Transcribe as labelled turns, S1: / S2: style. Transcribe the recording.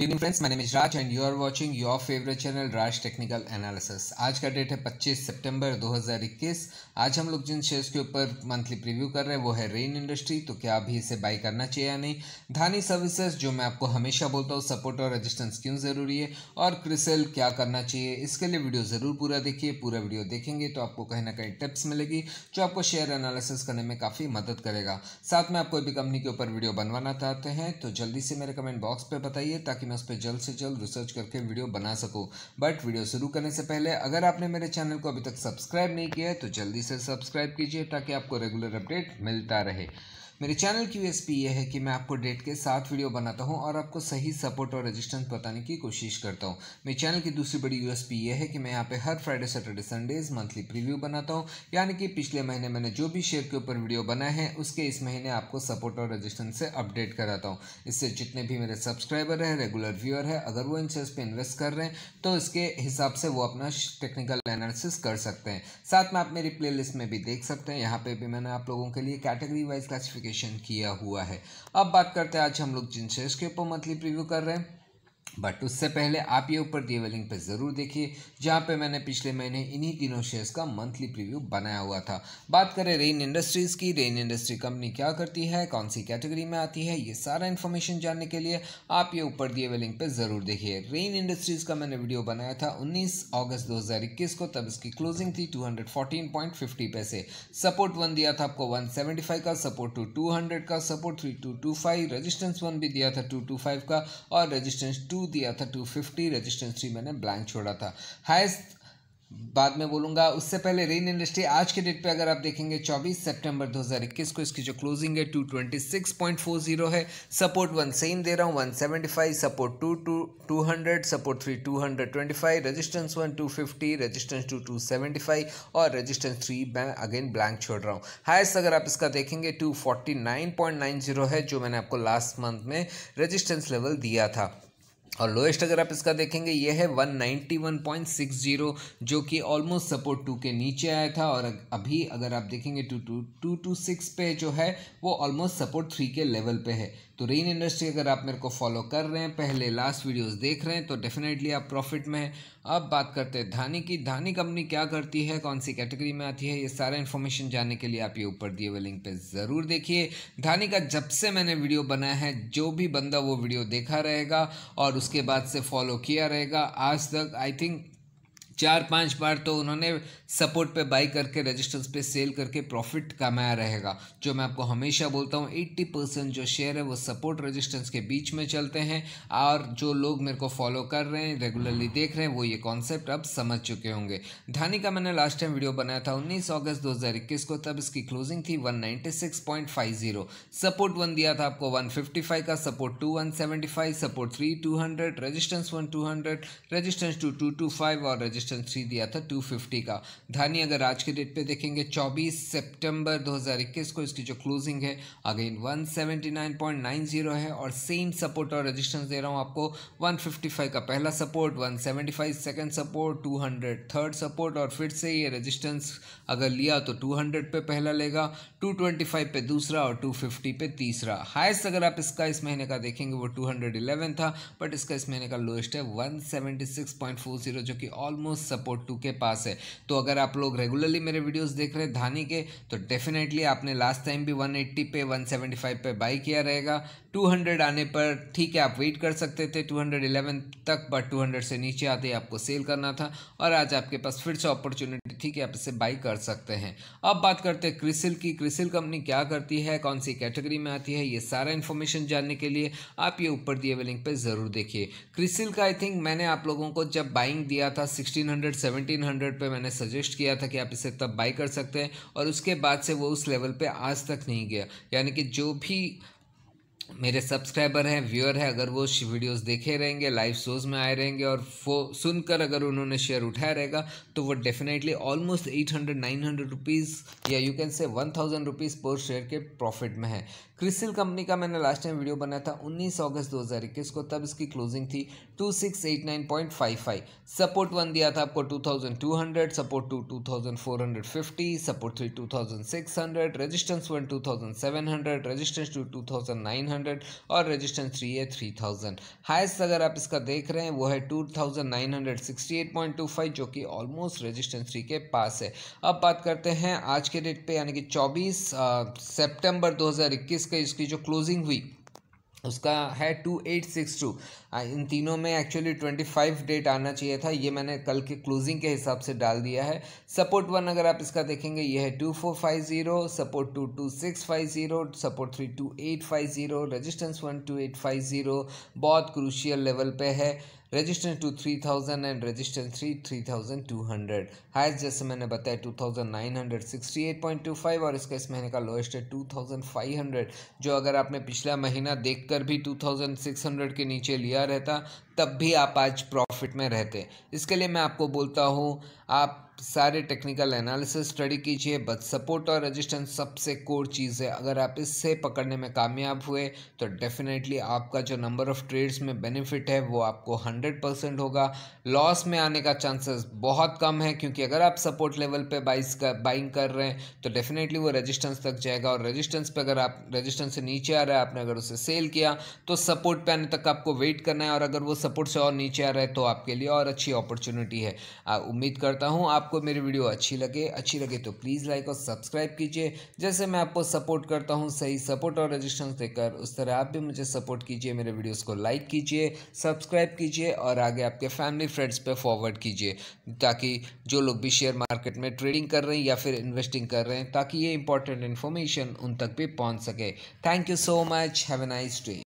S1: good evening friends my name Raj and you are watching your favourite channel Raj technical analysis आज का date है 25 सितंबर 2021 आज हम लोग जिन शेयर्स के ऊपर मंथली प्रीव्यू कर रहे हैं वो है रेन इंडस्ट्री तो क्या अभी इसे बाई करना चाहिए या नहीं धानी सर्विसेज जो मैं आपको हमेशा बोलता हूँ सपोर्ट और रजिस्टेंस क्यों ज़रूरी है और क्रिसल क्या करना चाहिए इसके लिए वीडियो ज़रूर पूरा देखिए पूरा वीडियो देखेंगे तो आपको कहीं ना कहीं टिप्स मिलेगी जो आपको शेयर एनालिसिस करने में काफ़ी मदद करेगा साथ में आप कोई भी कंपनी के ऊपर वीडियो बनवाना चाहते हैं तो जल्दी से मेरे कमेंट बॉक्स पर बताइए ताकि उस पर जल्द से जल्द रिसर्च करके वीडियो बना सको बट वीडियो शुरू करने से पहले अगर आपने मेरे चैनल को अभी तक सब्सक्राइब नहीं किया है तो जल्दी से सब्सक्राइब कीजिए ताकि आपको रेगुलर अपडेट मिलता रहे मेरे चैनल की यूएसपी ये है कि मैं आपको डेट के साथ वीडियो बनाता हूँ और आपको सही सपोर्ट और रेजिस्टेंस बताने की कोशिश करता हूँ मेरे चैनल की दूसरी बड़ी यूएसपी ये है कि मैं यहाँ पे हर Friday Saturday Sundays monthly preview बनाता हूँ यानी कि पिछले महीने मैंने जो भी शेयर के ऊपर वीडियो बनाए हैं उसके इस महीने आपको सपोर्ट और रजिस्टेंस से अपडेट कराता हूँ इससे जितने भी मेरे सब्सक्राइबर हैं रेगुलर व्यूअर है अगर वो इन शेयर पर इन्वेस्ट कर रहे हैं तो इसके हिसाब से वो अपना टेक्निकल एनालिसिस कर सकते हैं साथ में आप मेरी प्ले में भी देख सकते हैं यहाँ पर भी मैंने आप लोगों के लिए कैटेगरी वाइज क्लासिफिकेशन एप्लीकेशन किया हुआ है अब बात करते हैं आज हम लोग जिन शेयर्स के ऊपर मंथली प्रीव्यू कर रहे हैं बट उससे पहले आप ये ऊपर दिए लिंक पर ज़रूर देखिए जहाँ पे मैंने पिछले महीने इन्हीं तीनों शेयर्स का मंथली प्रीव्यू बनाया हुआ था बात करें रेन इंडस्ट्रीज़ की रेन इंडस्ट्री कंपनी क्या करती है कौन सी कैटेगरी में आती है ये सारा इन्फॉर्मेशन जानने के लिए आप ये ऊपर दिए लिंक पर ज़रूर देखिए रेन इंडस्ट्रीज़ का मैंने वीडियो बनाया था उन्नीस अगस्त दो को तब इसकी क्लोजिंग थी टू पैसे सपोर्ट वन दिया था आपको वन का सपोर्ट टू टू का support three two two five resistance one भी दिया था टू का और रजिस्टेंस टू दिया था टू फिफ्टी रजिस्टेंस थ्री मैंने ब्लैंक छोड़ा था हाइस्ट बाद में बोलूंगा उससे पहले रेन इंडस्ट्री आज के डेट पे अगर आप देखेंगे 24 सितंबर 2021 को इसकी जो क्लोजिंग है 226.40 है सपोर्ट वन सेम दे रहा हूँ 175 support two two two hundred support three two hundred twenty five resistance one two fifty resistance two two seventy five और रजिस्टेंस थ्री मैं अगेन ब्लैंक छोड़ रहा हूँ हाइस्ट अगर आप इसका देखेंगे two forty nine point nine zero है जो मैंने आपको लास्ट मंथ में रजिस्टेंस लेवल दिया था और लोएस्ट अगर आप इसका देखेंगे ये है 191.60 जो कि ऑलमोस्ट सपोर्ट टू के नीचे आया था और अभी अगर आप देखेंगे two two two two six पे जो है वो ऑलमोस्ट सपोर्ट थ्री के लेवल पे है तो रेन इंडस्ट्री अगर आप मेरे को फॉलो कर रहे हैं पहले लास्ट वीडियोस देख रहे हैं तो डेफिनेटली आप प्रॉफिट में हैं अब बात करते हैं धानी की धानी कंपनी क्या करती है कौन सी कैटेगरी में आती है ये सारा इन्फॉर्मेशन जानने के लिए आप ये ऊपर दिए हुए लिंक पे ज़रूर देखिए धानी का जब से मैंने वीडियो बनाया है जो भी बंदा वो वीडियो देखा रहेगा और उसके बाद से फॉलो किया रहेगा आज तक आई थिंक चार पांच बार तो उन्होंने सपोर्ट पे बाई करके रेजिस्टेंस पे सेल करके प्रॉफिट कमाया रहेगा जो मैं आपको हमेशा बोलता हूँ 80 परसेंट जो शेयर है वो सपोर्ट रजिस्टेंस के बीच में चलते हैं और जो लोग मेरे को फॉलो कर रहे हैं रेगुलरली देख रहे हैं वो ये कॉन्सेप्ट अब समझ चुके होंगे धानी का मैंने लास्ट टाइम वीडियो बनाया था उन्नीस अगस्त दो को तब इसकी क्लोजिंग थी वन सपोर्ट वन दिया था आपको वन का support two one support three two hundred resistance one two hundred resistance two two और रजिस्टेंस थ्री दिया था 250 का धानी अगर आज के डेट पे देखेंगे 24 सितंबर 2021 को इसकी जो क्लोजिंग है अगेन 179.90 है और सेम सपोर्ट और रजिस्टेंस दे रहा हूँ आपको 155 का पहला support 175 second support two third support और फिर से ये रजिस्टेंस अगर लिया तो टू पे पहला लेगा टू पे दूसरा और टू पे तीसरा हाइस्ट अगर आप इसका इस महीने का देखेंगे वो टू था बट इसका इस महीने का लोएस्ट है 176.40 जो कि ऑलमोस्ट सपोर्ट टू के पास है तो अगर आप लोग रेगुलरली मेरे वीडियोस देख रहे हैं धानी के तो डेफिनेटली आपने लास्ट टाइम भी 180 पे 175 पे बाई किया रहेगा 200 आने पर ठीक है आप वेट कर सकते थे 211 तक बट 200 से नीचे आते आपको सेल करना था और आज आपके पास फिर से अपॉर्चुनिटी थी कि आप इसे बाई कर सकते हैं अब बात करते हैं क्रिसिल की क्रिसिल कंपनी क्या करती है कौन सी कैटेगरी में आती है ये सारा इन्फॉर्मेशन जानने के लिए आप ये ऊपर दिए हुए लिंक पर ज़रूर देखिए क्रिसिल का आई थिंक मैंने आप लोगों को जब बाइंग दिया था सेवनटीन हंड्रेड पर मैंने सजेस्ट किया था कि आप इसे तब बाई कर सकते हैं और उसके बाद से वो उस लेवल पर आज तक नहीं गया यानी कि जो भी मेरे सब्सक्राइबर हैं व्यूअर हैं अगर वो वीडियोस देखे रहेंगे लाइव शोज़ में आए रहेंगे और फो सुनकर अगर उन्होंने शेयर उठाया रहेगा तो वो definitely almost eight hundred nine hundred rupees या you can say one thousand rupees पर शेयर के प्रॉफिट में है क्रिसिल कंपनी का मैंने लास्ट टाइम वीडियो बनाया था उन्नीस अगस्त दो हज़ार इक्कीस को तब इसकी क्लोजिंग थी two six eight nine point five five support one दिया था आपको two thousand two hundred support two two thousand four hundred fifty support three two six hundred resistance one two seven hundred resistance two two nine hundred hundred और resistance three है 3000 highest अगर आप इसका देख रहे हैं वो है 2968.25 जो कि ऑलमोस्ट रेजिस्टेंस थ्री के पास है अब बात करते हैं आज के डेट पे यानी कि 24 सितंबर 2021 हज़ार इक्कीस का इसकी जो क्लोजिंग हुई उसका है टू एट सिक्स टू इन तीनों में एक्चुअली ट्वेंटी फाइव डेट आना चाहिए था ये मैंने कल के क्लोजिंग के हिसाब से डाल दिया है सपोर्ट वन अगर आप इसका देखेंगे ये है two four five zero support two two six five zero support three two eight five zero resistance one two eight five zero बहुत क्रूशियल लेवल पे है resistance two three thousand and resistance three three thousand two hundred highest जैसे मैंने बताया two thousand nine hundred sixty eight point two five और इसका इस महीने का लोएस्ट है टू थाउजेंड फाइव हंड्रेड जो अगर आपने पिछला महीना देखकर भी टू थाउजेंड सिक्स हंड्रेड के नीचे लिया रहता तब भी आप आज प्रॉफिट में रहते इसके लिए मैं आपको बोलता हूँ आप सारे टेक्निकल एनालिसिस स्टडी कीजिए बट सपोर्ट और रेजिस्टेंस सबसे कोर चीज़ है अगर आप इससे पकड़ने में कामयाब हुए तो डेफिनेटली आपका जो नंबर ऑफ़ ट्रेड्स में बेनिफिट है वो आपको हंड्रेड परसेंट होगा लॉस में आने का चांसेस बहुत कम है क्योंकि अगर आप सपोर्ट लेवल पे बाइस कर बाइंग कर रहे हैं तो डेफिनेटली वो रजिस्टेंस तक जाएगा और रजिस्टेंस पर अगर आप रजिस्टेंस से नीचे आ रहा है आपने अगर उसे सेल किया तो सपोर्ट पर आने तक आपको वेट करना है और अगर वो सपोर्ट से और नीचे आ रहा है तो आपके लिए और अच्छी अपॉर्चुनिटी है उम्मीद करता हूँ आपको मेरी वीडियो अच्छी लगे अच्छी लगे तो प्लीज़ लाइक और सब्सक्राइब कीजिए जैसे मैं आपको सपोर्ट करता हूँ सही सपोर्ट और रजिस्ट्रेंस देकर उस तरह आप भी मुझे सपोर्ट कीजिए मेरे वीडियोज़ को लाइक कीजिए सब्सक्राइब कीजिए और आगे आपके फैमिली फ्रेंड्स पर फॉरवर्ड कीजिए ताकि जो लोग भी शेयर मार्केट में ट्रेडिंग कर रहे हैं या फिर इन्वेस्टिंग कर रहे हैं ताकि ये इंपॉर्टेंट इन्फॉर्मेशन उन तक भी पहुँच सके thank you so much have a nice day